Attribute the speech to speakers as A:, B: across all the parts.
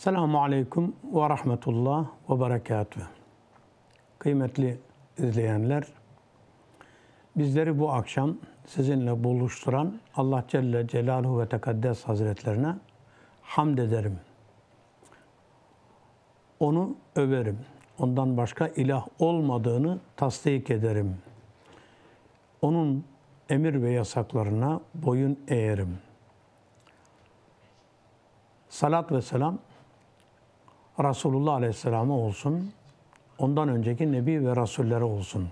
A: Selamu Aleyküm ve Rahmetullah ve Berekatüh. Kıymetli izleyenler, bizleri bu akşam sizinle buluşturan Allah Celle Celaluhu ve Tekaddes Hazretlerine hamd ederim. Onu överim. Ondan başka ilah olmadığını tasdik ederim. Onun emir ve yasaklarına boyun eğerim. Salat ve selam Resulullah Aleyhisselam'a olsun, ondan önceki Nebi ve Rasullere olsun.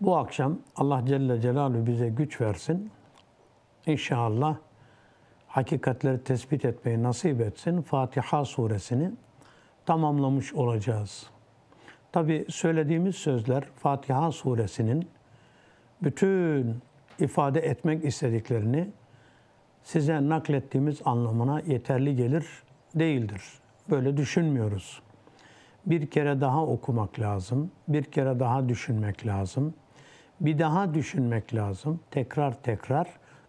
A: Bu akşam Allah Celle Celaluhu bize güç versin. İnşallah hakikatleri tespit etmeyi nasip etsin. Fatiha suresini tamamlamış olacağız. Tabi söylediğimiz sözler Fatiha suresinin bütün ifade etmek istediklerini size naklettiğimiz anlamına yeterli gelir değildir. Böyle düşünmüyoruz. Bir kere daha okumak lazım, bir kere daha düşünmek lazım, bir daha düşünmek lazım, tekrar tekrar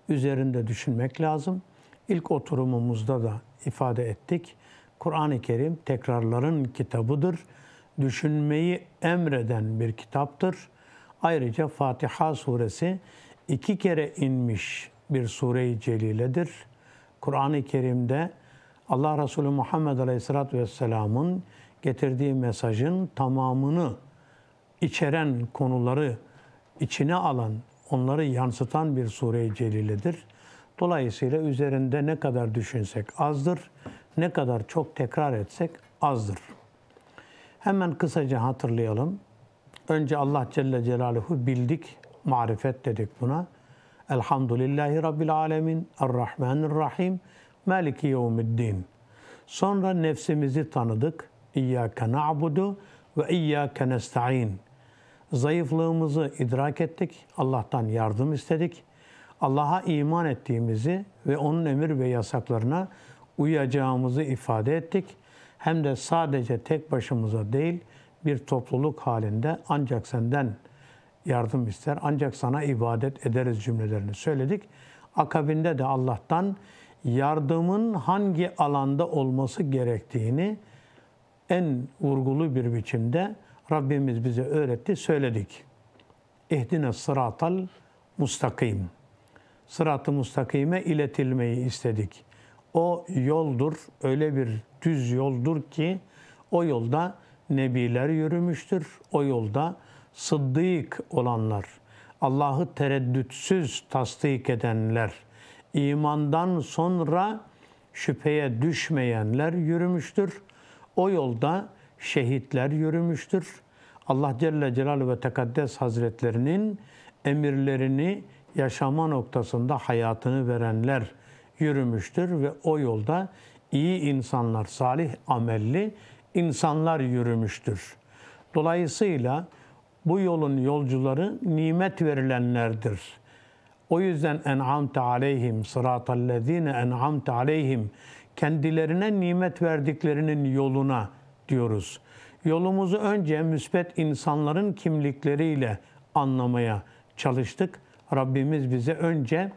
A: üzerinde düşünmek lazım. İlk oturumumuzda da ifade ettik. Kur'an-ı Kerim tekrarların kitabıdır. Düşünmeyi emreden bir kitaptır. Ayrıca Fatiha suresi iki kere inmiş bir sure-i celiledir. Kur'an-ı Kerim'de Allah Resulü Muhammed Aleyhisselatü Vesselam'ın getirdiği mesajın tamamını içeren konuları içine alan, onları yansıtan bir sure-i celiledir. Dolayısıyla üzerinde ne kadar düşünsek azdır, ne kadar çok tekrar etsek azdır. Hemen kısaca hatırlayalım. Önce Allah Celle Celaluhu bildik, marifet dedik buna. Elhamdülillahi Rabbil Alemin, Errahmanirrahim. Rahim. Maliki yevmiddin. Sonra nefsimizi tanıdık. İyyâke na'budu ve iyyâke nesta'in. Zayıflığımızı idrak ettik. Allah'tan yardım istedik. Allah'a iman ettiğimizi ve onun emir ve yasaklarına uyacağımızı ifade ettik. Hem de sadece tek başımıza değil, bir topluluk halinde ancak senden yardım ister, ancak sana ibadet ederiz cümlelerini söyledik. Akabinde de Allah'tan yardımın hangi alanda olması gerektiğini en vurgulu bir biçimde Rabbimiz bize öğretti, söyledik. İhdine sıratal mustakim. Sıratı mustakime iletilmeyi istedik. O yoldur, öyle bir düz yoldur ki o yolda nebiler yürümüştür. O yolda sıddık olanlar, Allah'ı tereddütsüz tasdik edenler, imandan sonra şüpheye düşmeyenler yürümüştür. O yolda şehitler yürümüştür. Allah Celle Celaluhu ve Tekaddes Hazretlerinin emirlerini yaşama noktasında hayatını verenler yürümüştür ve o yolda iyi insanlar, salih amelli insanlar yürümüştür. Dolayısıyla bu yolun yolcuları nimet verilenlerdir. O yüzden en'amte aleyhim sıratallezine en'amte aleyhim kendilerine nimet verdiklerinin yoluna diyoruz. Yolumuzu önce müsbet insanların kimlikleriyle anlamaya çalıştık. Rabbimiz bize önce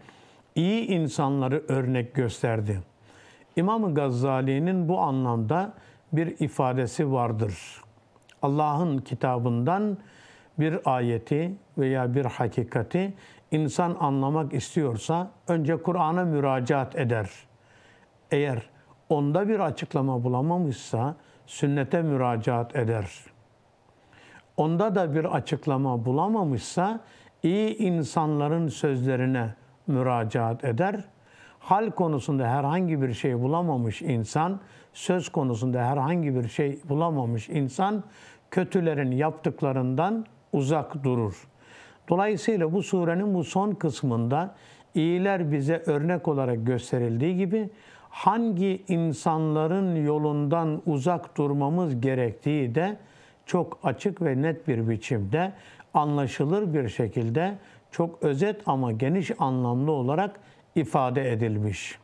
A: iyi insanları örnek gösterdi. İmam Gazali'nin bu anlamda bir ifadesi vardır. Allah'ın kitabından bir ayeti veya bir hakikati insan anlamak istiyorsa önce Kur'an'a müracaat eder. Eğer onda bir açıklama bulamamışsa sünnete müracaat eder. Onda da bir açıklama bulamamışsa iyi insanların sözlerine müracaat eder. Hal konusunda herhangi bir şey bulamamış insan, söz konusunda herhangi bir şey bulamamış insan kötülerin yaptıklarından uzak durur. Dolayısıyla bu surenin bu son kısmında iyiler bize örnek olarak gösterildiği gibi hangi insanların yolundan uzak durmamız gerektiği de çok açık ve net bir biçimde anlaşılır bir şekilde çok özet ama geniş anlamlı olarak ifade edilmiş.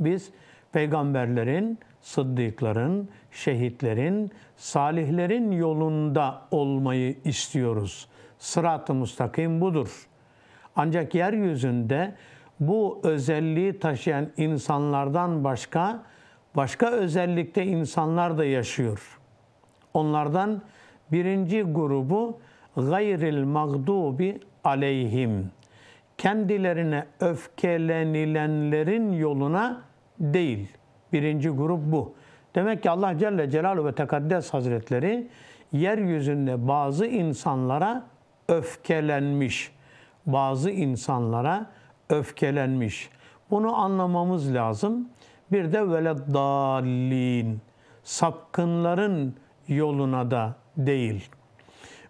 A: Biz peygamberlerin sıddıkların, şehitlerin, salihlerin yolunda olmayı istiyoruz. Sırat-ı müstakim budur. Ancak yeryüzünde bu özelliği taşıyan insanlardan başka başka özellikte insanlar da yaşıyor. Onlardan birinci grubu gayril mağdubi aleyhim. Kendilerine öfkelenilenlerin yoluna değil.'' Birinci grup bu. Demek ki Allah Celle Celaluhu ve Tekaddes Hazretleri yeryüzünde bazı insanlara öfkelenmiş. Bazı insanlara öfkelenmiş. Bunu anlamamız lazım. Bir de veleddallin, sapkınların yoluna da değil.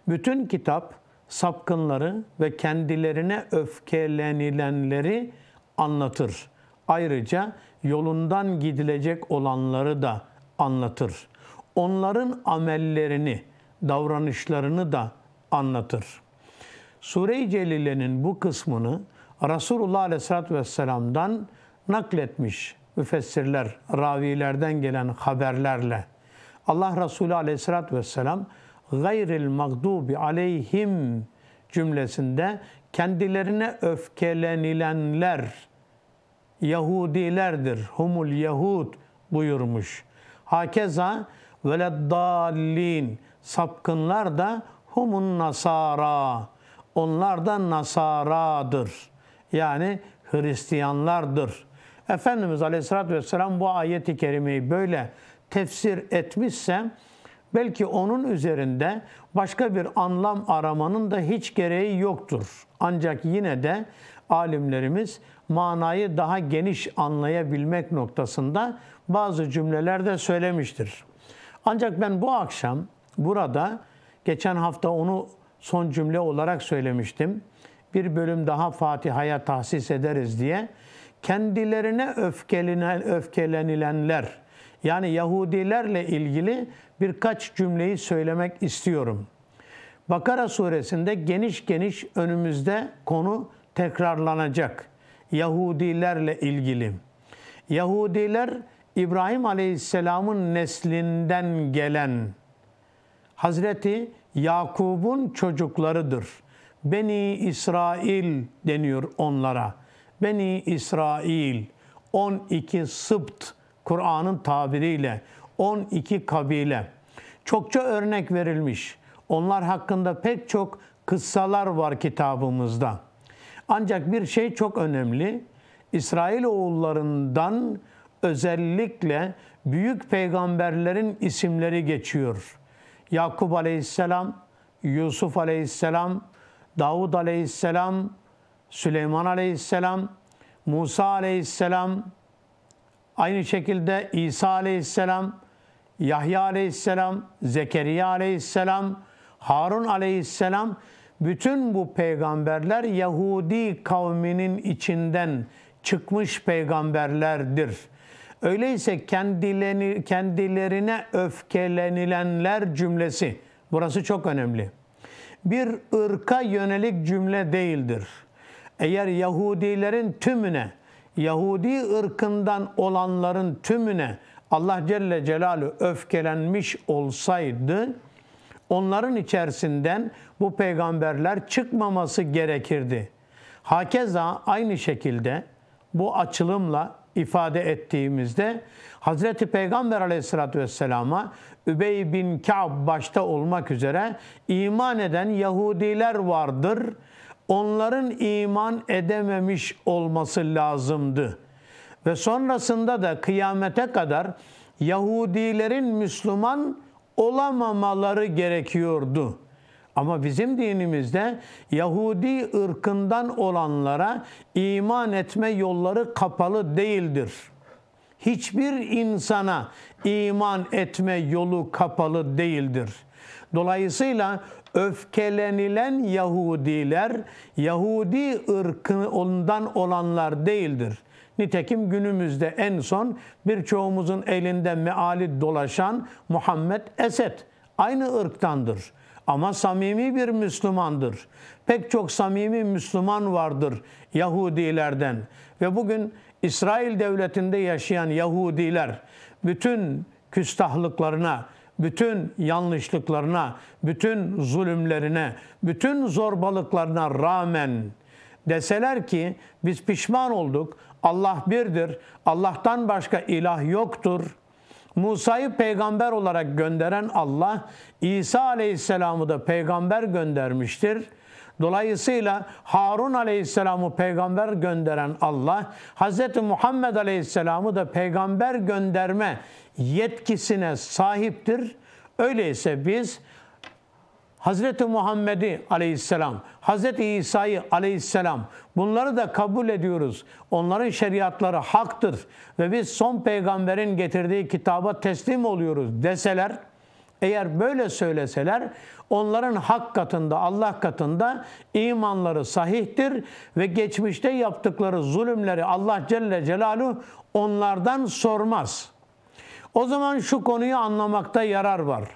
A: Bütün kitap sapkınları ve kendilerine öfkelenilenleri anlatır. Ayrıca yolundan gidilecek olanları da anlatır. Onların amellerini, davranışlarını da anlatır. Sure-i Celile'nin bu kısmını Resulullah Aleyhisselatü Vesselam'dan nakletmiş müfessirler, ravilerden gelen haberlerle Allah Resulü Aleyhisselatü Vesselam gayril mağdubi aleyhim cümlesinde kendilerine öfkelenilenler Yahudilerdir. Humul Yahud buyurmuş. Hakeza veleddallin sapkınlar da humun nasara. Onlar da nasaradır. Yani Hristiyanlardır. Efendimiz Aleyhisselatü Vesselam bu ayeti kerimeyi böyle tefsir etmişse belki onun üzerinde başka bir anlam aramanın da hiç gereği yoktur. Ancak yine de alimlerimiz manayı daha geniş anlayabilmek noktasında bazı cümleler de söylemiştir. Ancak ben bu akşam burada geçen hafta onu son cümle olarak söylemiştim. Bir bölüm daha Fatiha'ya tahsis ederiz diye kendilerine öfkelenen, öfkelenilenler yani Yahudilerle ilgili birkaç cümleyi söylemek istiyorum. Bakara suresinde geniş geniş önümüzde konu tekrarlanacak. Yahudilerle ilgili. Yahudiler İbrahim Aleyhisselam'ın neslinden gelen Hazreti Yakub'un çocuklarıdır. Beni İsrail deniyor onlara. Beni İsrail 12 sıpt Kur'an'ın tabiriyle 12 kabile. Çokça örnek verilmiş. Onlar hakkında pek çok kıssalar var kitabımızda. Ancak bir şey çok önemli. İsrail oğullarından özellikle büyük peygamberlerin isimleri geçiyor. Yakup aleyhisselam, Yusuf aleyhisselam, Davud aleyhisselam, Süleyman aleyhisselam, Musa aleyhisselam, aynı şekilde İsa aleyhisselam, Yahya aleyhisselam, Zekeriya aleyhisselam, Harun aleyhisselam bütün bu peygamberler Yahudi kavminin içinden çıkmış peygamberlerdir. Öyleyse kendilerini, kendilerine öfkelenilenler cümlesi, burası çok önemli. Bir ırka yönelik cümle değildir. Eğer Yahudilerin tümüne, Yahudi ırkından olanların tümüne Allah Celle Celaluhu öfkelenmiş olsaydı, onların içerisinden bu peygamberler çıkmaması gerekirdi. Hakeza aynı şekilde bu açılımla ifade ettiğimizde Hazreti Peygamber aleyhissalatü vesselama Übey bin Ka'b başta olmak üzere iman eden Yahudiler vardır. Onların iman edememiş olması lazımdı. Ve sonrasında da kıyamete kadar Yahudilerin Müslüman olamamaları gerekiyordu. Ama bizim dinimizde Yahudi ırkından olanlara iman etme yolları kapalı değildir. Hiçbir insana iman etme yolu kapalı değildir. Dolayısıyla öfkelenilen Yahudiler Yahudi ırkından olanlar değildir. Nitekim günümüzde en son birçoğumuzun elinde meali dolaşan Muhammed Esed aynı ırktandır ama samimi bir Müslümandır. Pek çok samimi Müslüman vardır Yahudilerden ve bugün İsrail devletinde yaşayan Yahudiler bütün küstahlıklarına, bütün yanlışlıklarına, bütün zulümlerine, bütün zorbalıklarına rağmen deseler ki biz pişman olduk Allah birdir, Allah'tan başka ilah yoktur. Musa'yı peygamber olarak gönderen Allah, İsa aleyhisselamı da peygamber göndermiştir.'' Dolayısıyla Harun Aleyhisselam'ı peygamber gönderen Allah, Hz. Muhammed Aleyhisselam'ı da peygamber gönderme yetkisine sahiptir. Öyleyse biz Hazreti Muhammed'i aleyhisselam, Hazreti İsa'yı aleyhisselam bunları da kabul ediyoruz. Onların şeriatları haktır ve biz son peygamberin getirdiği kitaba teslim oluyoruz deseler, eğer böyle söyleseler onların hak katında, Allah katında imanları sahihtir ve geçmişte yaptıkları zulümleri Allah Celle Celaluhu onlardan sormaz. O zaman şu konuyu anlamakta yarar var.''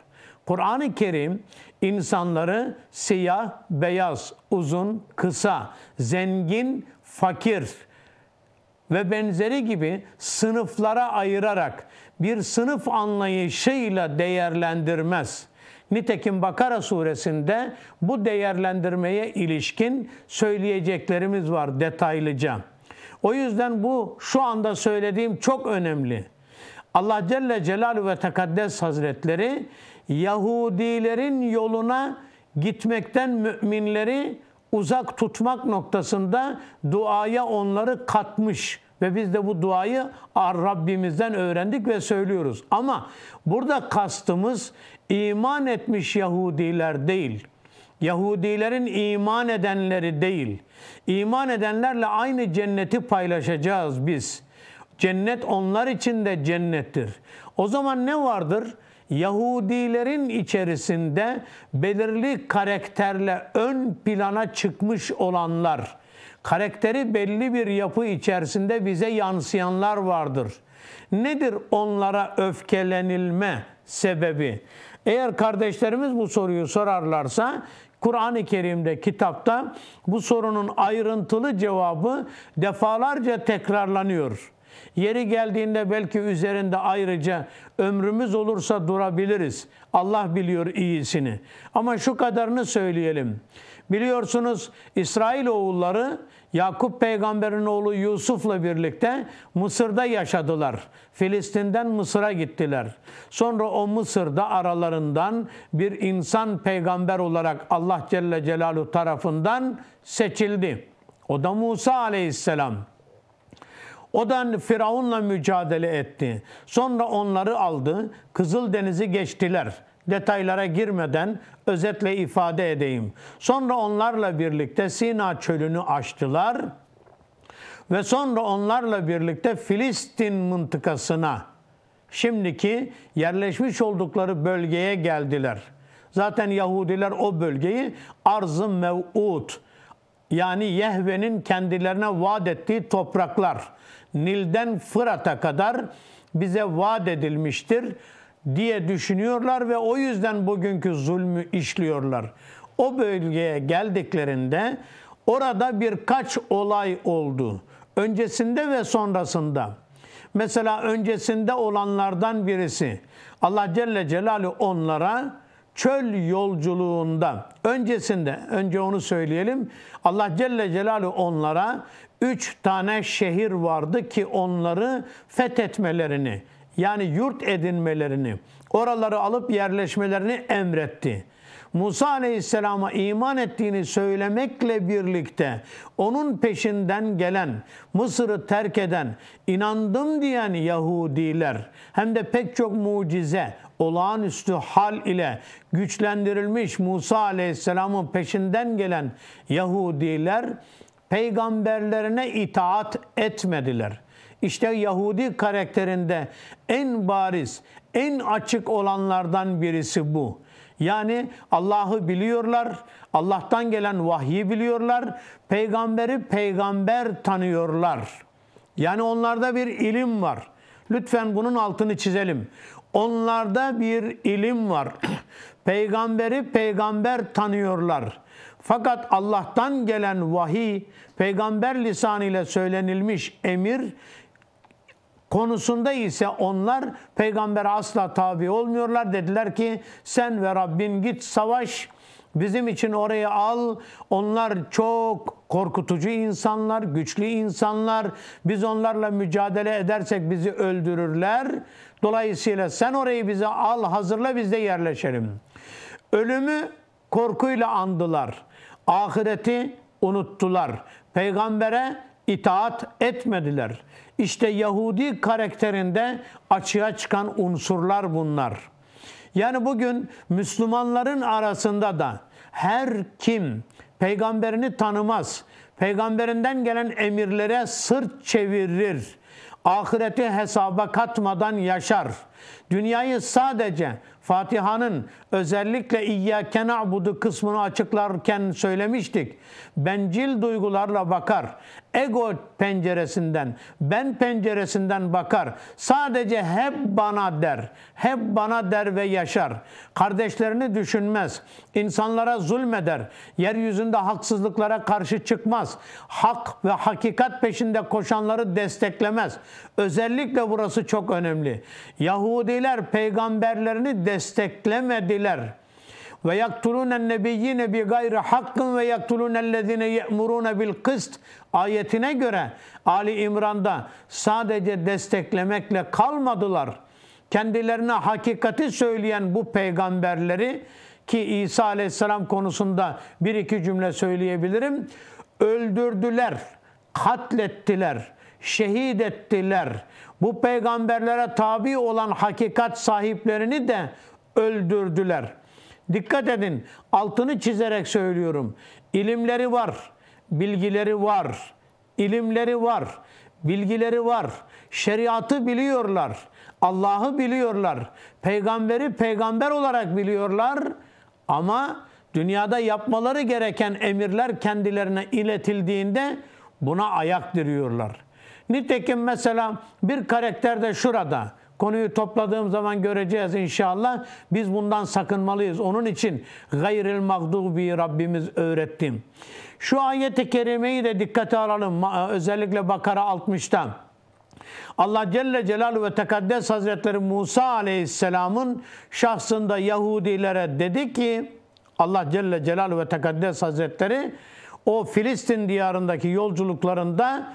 A: Kur'an-ı Kerim insanları siyah, beyaz, uzun, kısa, zengin, fakir ve benzeri gibi sınıflara ayırarak bir sınıf anlayışıyla değerlendirmez. Nitekim Bakara suresinde bu değerlendirmeye ilişkin söyleyeceklerimiz var detaylıca. O yüzden bu şu anda söylediğim çok önemli. Allah Celle Celaluhu ve Tekaddes Hazretleri Yahudilerin yoluna gitmekten müminleri uzak tutmak noktasında duaya onları katmış ve biz de bu duayı Rabbimizden öğrendik ve söylüyoruz. Ama burada kastımız iman etmiş Yahudiler değil. Yahudilerin iman edenleri değil. İman edenlerle aynı cenneti paylaşacağız biz. Cennet onlar için de cennettir. O zaman ne vardır? Yahudilerin içerisinde belirli karakterle ön plana çıkmış olanlar, karakteri belli bir yapı içerisinde bize yansıyanlar vardır. Nedir onlara öfkelenilme sebebi? Eğer kardeşlerimiz bu soruyu sorarlarsa Kur'an-ı Kerim'de, kitapta bu sorunun ayrıntılı cevabı defalarca tekrarlanıyor. Yeri geldiğinde belki üzerinde ayrıca ömrümüz olursa durabiliriz. Allah biliyor iyisini. Ama şu kadarını söyleyelim. Biliyorsunuz İsrail oğulları Yakup peygamberin oğlu Yusuf'la birlikte Mısır'da yaşadılar. Filistin'den Mısır'a gittiler. Sonra o Mısır'da aralarından bir insan peygamber olarak Allah Celle Celaluhu tarafından seçildi. O da Musa aleyhisselam. O da Firavun'la mücadele etti. Sonra onları aldı. Kızıldeniz'i geçtiler. Detaylara girmeden özetle ifade edeyim. Sonra onlarla birlikte Sina çölünü aştılar ve sonra onlarla birlikte Filistin mıntıkasına şimdiki yerleşmiş oldukları bölgeye geldiler. Zaten Yahudiler o bölgeyi arz-ı mev'ud yani Yehve'nin kendilerine vaat ettiği topraklar Nil'den Fırat'a kadar bize vaat edilmiştir diye düşünüyorlar ve o yüzden bugünkü zulmü işliyorlar. O bölgeye geldiklerinde orada birkaç olay oldu. Öncesinde ve sonrasında. Mesela öncesinde olanlardan birisi Allah Celle Celaluhu onlara çöl yolculuğunda öncesinde önce onu söyleyelim. Allah Celle Celaluhu onlara üç tane şehir vardı ki onları fethetmelerini yani yurt edinmelerini, oraları alıp yerleşmelerini emretti. Musa Aleyhisselam'a iman ettiğini söylemekle birlikte onun peşinden gelen, Mısır'ı terk eden, inandım diyen Yahudiler hem de pek çok mucize, olağanüstü hal ile güçlendirilmiş Musa Aleyhisselam'ın peşinden gelen Yahudiler peygamberlerine itaat etmediler. İşte Yahudi karakterinde en bariz, en açık olanlardan birisi bu. Yani Allah'ı biliyorlar, Allah'tan gelen vahyi biliyorlar, peygamberi peygamber tanıyorlar. Yani onlarda bir ilim var. Lütfen bunun altını çizelim. Onlarda bir ilim var. Peygamberi peygamber tanıyorlar. Fakat Allah'tan gelen vahiy, peygamber lisanıyla söylenilmiş emir konusunda ise onlar peygambere asla tabi olmuyorlar. Dediler ki sen ve Rabbin git savaş bizim için orayı al. Onlar çok korkutucu insanlar, güçlü insanlar. Biz onlarla mücadele edersek bizi öldürürler. Dolayısıyla sen orayı bize al, hazırla biz de yerleşelim. Ölümü korkuyla andılar. Ahireti unuttular. Peygambere itaat etmediler. İşte Yahudi karakterinde açığa çıkan unsurlar bunlar. Yani bugün Müslümanların arasında da her kim peygamberini tanımaz, peygamberinden gelen emirlere sırt çevirir, ahireti hesaba katmadan yaşar. Dünyayı sadece Fatiha'nın özellikle İyyâke na'budu kısmını açıklarken söylemiştik bencil duygularla bakar. Ego penceresinden, ben penceresinden bakar. Sadece hep bana der. Hep bana der ve yaşar. Kardeşlerini düşünmez. İnsanlara zulmeder. Yeryüzünde haksızlıklara karşı çıkmaz. Hak ve hakikat peşinde koşanları desteklemez. Özellikle burası çok önemli. Yahudiler peygamberlerini desteklemediler ve yaktulûnen nebiyyine bi gayri hakkın ve yaktulûnellezine ye'murûne bil kıst ayetine göre Ali İmran'da sadece desteklemekle kalmadılar. Kendilerine hakikati söyleyen bu peygamberleri ki İsa aleyhisselam konusunda bir iki cümle söyleyebilirim. Öldürdüler, katlettiler, şehit ettiler. Bu peygamberlere tabi olan hakikat sahiplerini de öldürdüler. Dikkat edin, altını çizerek söylüyorum. İlimleri var, bilgileri var, ilimleri var, bilgileri var. Şeriatı biliyorlar, Allah'ı biliyorlar, peygamberi peygamber olarak biliyorlar ama dünyada yapmaları gereken emirler kendilerine iletildiğinde buna ayak diriyorlar. Nitekim mesela bir karakter de şurada. Konuyu topladığım zaman göreceğiz inşallah. Biz bundan sakınmalıyız. Onun için gayril bir Rabbimiz öğrettim. Şu ayet-i kerimeyi de dikkate alalım. Özellikle Bakara 60'ta. Allah Celle Celaluhu ve Tekaddes Hazretleri Musa Aleyhisselam'ın şahsında Yahudilere dedi ki Allah Celle Celaluhu ve Tekaddes Hazretleri o Filistin diyarındaki yolculuklarında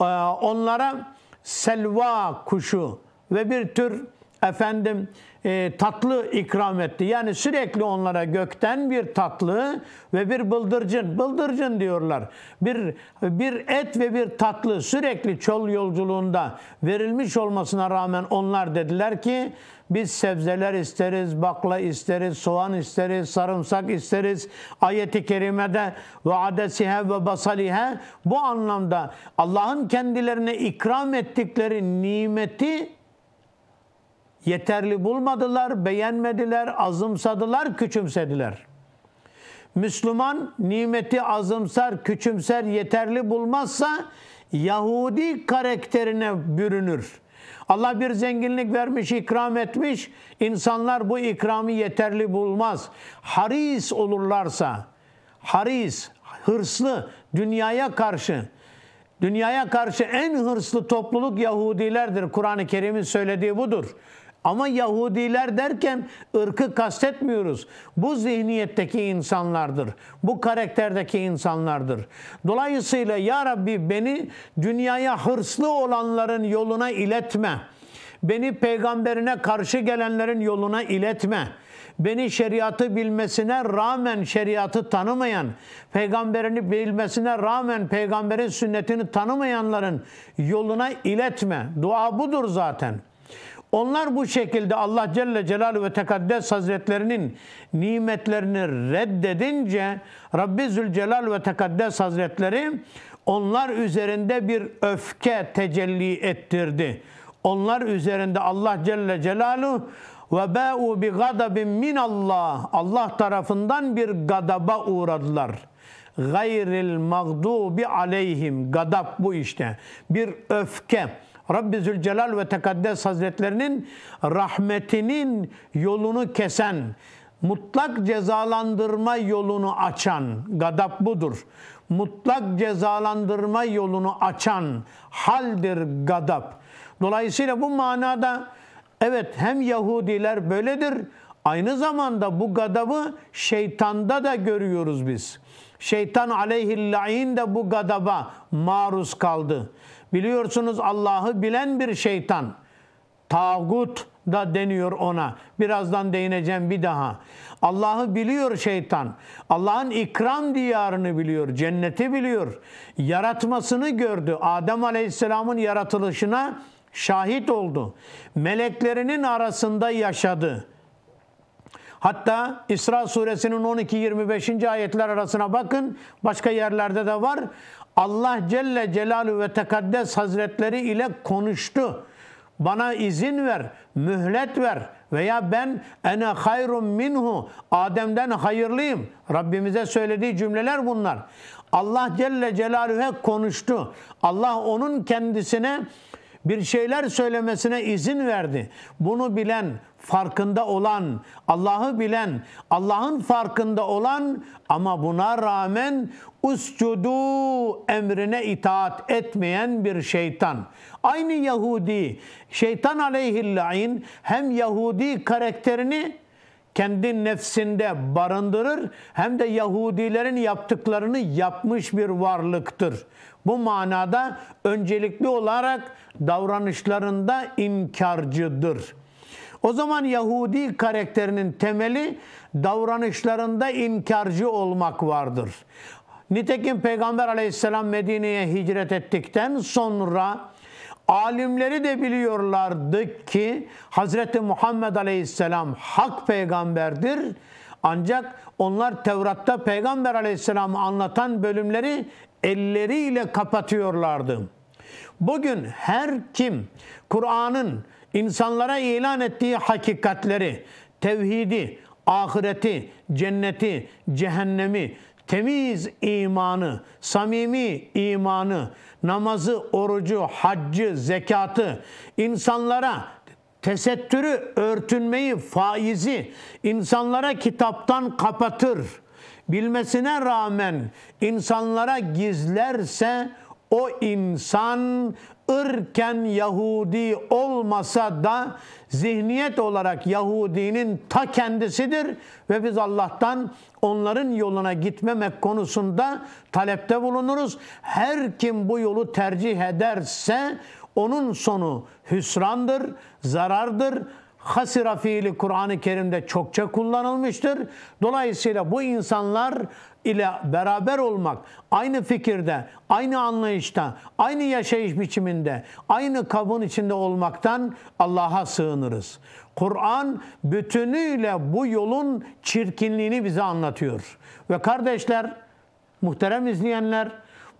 A: e, onlara selva kuşu ve bir tür efendim e, tatlı ikram etti. Yani sürekli onlara gökten bir tatlı ve bir bıldırcın, bıldırcın diyorlar. Bir bir et ve bir tatlı sürekli çöl yolculuğunda verilmiş olmasına rağmen onlar dediler ki biz sebzeler isteriz, bakla isteriz, soğan isteriz, sarımsak isteriz. Ayeti kerimede ve adesihe ve basalihe bu anlamda Allah'ın kendilerine ikram ettikleri nimeti yeterli bulmadılar, beğenmediler, azımsadılar, küçümsediler. Müslüman nimeti azımsar, küçümser, yeterli bulmazsa Yahudi karakterine bürünür. Allah bir zenginlik vermiş, ikram etmiş. İnsanlar bu ikramı yeterli bulmaz. Haris olurlarsa, haris, hırslı, dünyaya karşı, dünyaya karşı en hırslı topluluk Yahudilerdir. Kur'an-ı Kerim'in söylediği budur. Ama Yahudiler derken ırkı kastetmiyoruz. Bu zihniyetteki insanlardır. Bu karakterdeki insanlardır. Dolayısıyla Ya Rabbi beni dünyaya hırslı olanların yoluna iletme. Beni peygamberine karşı gelenlerin yoluna iletme. Beni şeriatı bilmesine rağmen şeriatı tanımayan, peygamberini bilmesine rağmen peygamberin sünnetini tanımayanların yoluna iletme. Dua budur zaten.'' Onlar bu şekilde Allah Celle Celaluhu ve Tekaddes Hazretlerinin nimetlerini reddedince Rabbi Zülcelal ve Tekaddes Hazretleri onlar üzerinde bir öfke tecelli ettirdi. Onlar üzerinde Allah Celle Celaluhu ve ba'u bi gadabin min Allah. Allah tarafından bir gadaba uğradılar. Gayril mağdubi aleyhim. Gadab bu işte. Bir öfke Rabbi Zülcelal ve Tekaddes Hazretlerinin rahmetinin yolunu kesen, mutlak cezalandırma yolunu açan, gadap budur. Mutlak cezalandırma yolunu açan haldir gadap. Dolayısıyla bu manada evet hem Yahudiler böyledir, aynı zamanda bu gadabı şeytanda da görüyoruz biz. Şeytan aleyhillain de bu gadaba maruz kaldı. Biliyorsunuz Allah'ı bilen bir şeytan. Tağut da deniyor ona. Birazdan değineceğim bir daha. Allah'ı biliyor şeytan. Allah'ın ikram diyarını biliyor, cenneti biliyor. Yaratmasını gördü. Adem Aleyhisselam'ın yaratılışına şahit oldu. Meleklerinin arasında yaşadı. Hatta İsra suresinin 12-25. ayetler arasına bakın. Başka yerlerde de var. Allah Celle Celaluhu ve Tekaddes Hazretleri ile konuştu. Bana izin ver, mühlet ver veya ben ene hayrun minhu Adem'den hayırlıyım. Rabbimize söylediği cümleler bunlar. Allah Celle Celaluhu konuştu. Allah onun kendisine bir şeyler söylemesine izin verdi. Bunu bilen, farkında olan, Allah'ı bilen, Allah'ın farkında olan ama buna rağmen uscudu emrine itaat etmeyen bir şeytan. Aynı Yahudi, şeytan aleyhillain hem Yahudi karakterini kendi nefsinde barındırır hem de Yahudilerin yaptıklarını yapmış bir varlıktır. Bu manada öncelikli olarak davranışlarında inkarcıdır.'' O zaman Yahudi karakterinin temeli davranışlarında inkarcı olmak vardır. Nitekim Peygamber aleyhisselam Medine'ye hicret ettikten sonra alimleri de biliyorlardı ki Hazreti Muhammed aleyhisselam hak peygamberdir. Ancak onlar Tevrat'ta Peygamber aleyhisselamı anlatan bölümleri elleriyle kapatıyorlardı. Bugün her kim Kur'an'ın insanlara ilan ettiği hakikatleri, tevhidi, ahireti, cenneti, cehennemi, temiz imanı, samimi imanı, namazı, orucu, haccı, zekatı, insanlara tesettürü, örtünmeyi, faizi insanlara kitaptan kapatır. Bilmesine rağmen insanlara gizlerse o insan ırken Yahudi olmasa da zihniyet olarak Yahudinin ta kendisidir ve biz Allah'tan onların yoluna gitmemek konusunda talepte bulunuruz. Her kim bu yolu tercih ederse onun sonu hüsrandır, zarardır, hasira fiili Kur'an-ı Kerim'de çokça kullanılmıştır. Dolayısıyla bu insanlar ile beraber olmak, aynı fikirde, aynı anlayışta, aynı yaşayış biçiminde, aynı kabın içinde olmaktan Allah'a sığınırız. Kur'an bütünüyle bu yolun çirkinliğini bize anlatıyor. Ve kardeşler, muhterem izleyenler,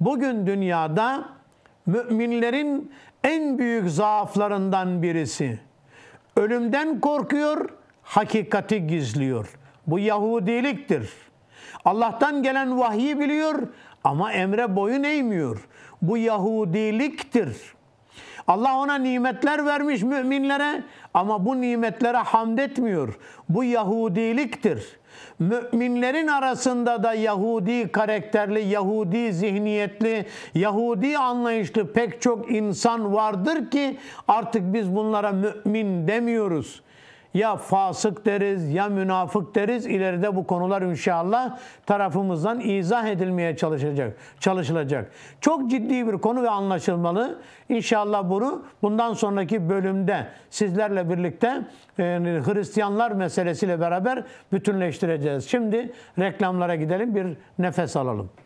A: bugün dünyada müminlerin en büyük zaaflarından birisi Ölümden korkuyor, hakikati gizliyor. Bu Yahudiliktir. Allah'tan gelen vahyi biliyor ama emre boyun eğmiyor. Bu Yahudiliktir. Allah ona nimetler vermiş müminlere ama bu nimetlere hamd etmiyor. Bu Yahudiliktir. Müminlerin arasında da Yahudi karakterli, Yahudi zihniyetli, Yahudi anlayışlı pek çok insan vardır ki artık biz bunlara mümin demiyoruz ya fasık deriz ya münafık deriz. İleride bu konular inşallah tarafımızdan izah edilmeye çalışacak, çalışılacak. Çok ciddi bir konu ve anlaşılmalı. İnşallah bunu bundan sonraki bölümde sizlerle birlikte e, Hristiyanlar meselesiyle beraber bütünleştireceğiz. Şimdi reklamlara gidelim bir nefes alalım.